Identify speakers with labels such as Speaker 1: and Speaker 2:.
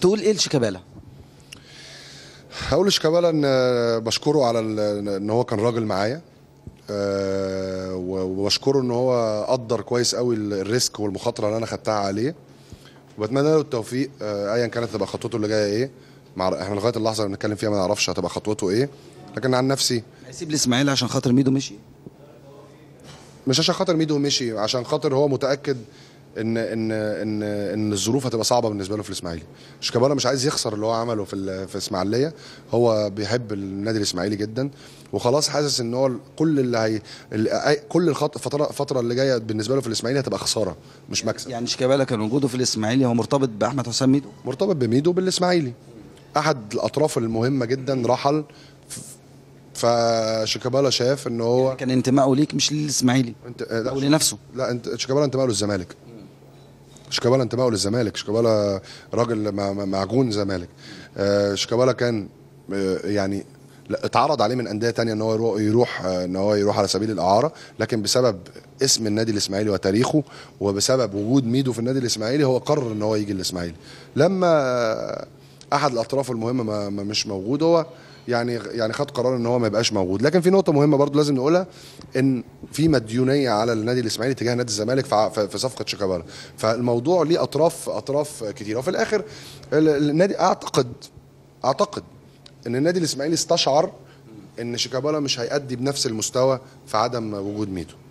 Speaker 1: تقول ايه لشيكابالا؟ هقول لشيكابالا ان بشكره على ان هو كان راجل معايا آه، وبشكره ان هو قدر كويس قوي الريسك والمخاطره اللي انا خدتها عليه وبتمنى له التوفيق آه، ايا كانت تبقى خطوته اللي جايه ايه مع احنا لغايه اللحظه اللي بنتكلم فيها ما نعرفش هتبقى خطوته ايه لكن عن نفسي هيسيب الاسماعيلي عشان خاطر ميدو مشي مش عشان خاطر ميدو مشي عشان خاطر هو متاكد ان ان ان ان الظروف هتبقى صعبه بالنسبه له في الاسماعيلي شيكابالا مش عايز يخسر اللي هو عمله في في الاسماعيليه هو بيحب النادي الاسماعيلي جدا وخلاص حاسس ان هو كل اللي هي كل الفتره الفتره اللي جايه بالنسبه له في الاسماعيلي هتبقى خساره مش مكسب يعني شيكابالا كان وجوده في الاسماعيلي هو مرتبط باحمد حسام ميدو مرتبط بميدو بالاسماعيلي احد الاطراف المهمه جدا رحل فشيكابالا شاف ان هو يعني كان انتمائه ليك مش للاسماعيلي انت... آه، او لنفسه لا انت شيكابالا انتمائه للزمالك شيكابالا انتمائه للزمالك شيكابالا راجل معجون زمالك آه، شيكابالا كان آه، يعني اتعرض عليه من انديه تانية ان هو يروح آه، ان هو يروح على سبيل الاعاره لكن بسبب اسم النادي الاسماعيلي وتاريخه وبسبب وجود ميدو في النادي الاسماعيلي هو قرر ان هو يجي الاسماعيلي لما احد الاطراف المهمه مش موجود هو يعني يعني خد قرار ان هو ما يبقاش موجود لكن في نقطه مهمه برضو لازم نقولها ان في مديونيه على النادي الاسماعيلي تجاه نادي الزمالك في صفقه شيكابالا فالموضوع ليه اطراف اطراف كتير وفي الاخر النادي اعتقد اعتقد ان النادي الاسماعيلي استشعر ان شيكابالا مش هيأدي بنفس المستوى في عدم وجود ميدو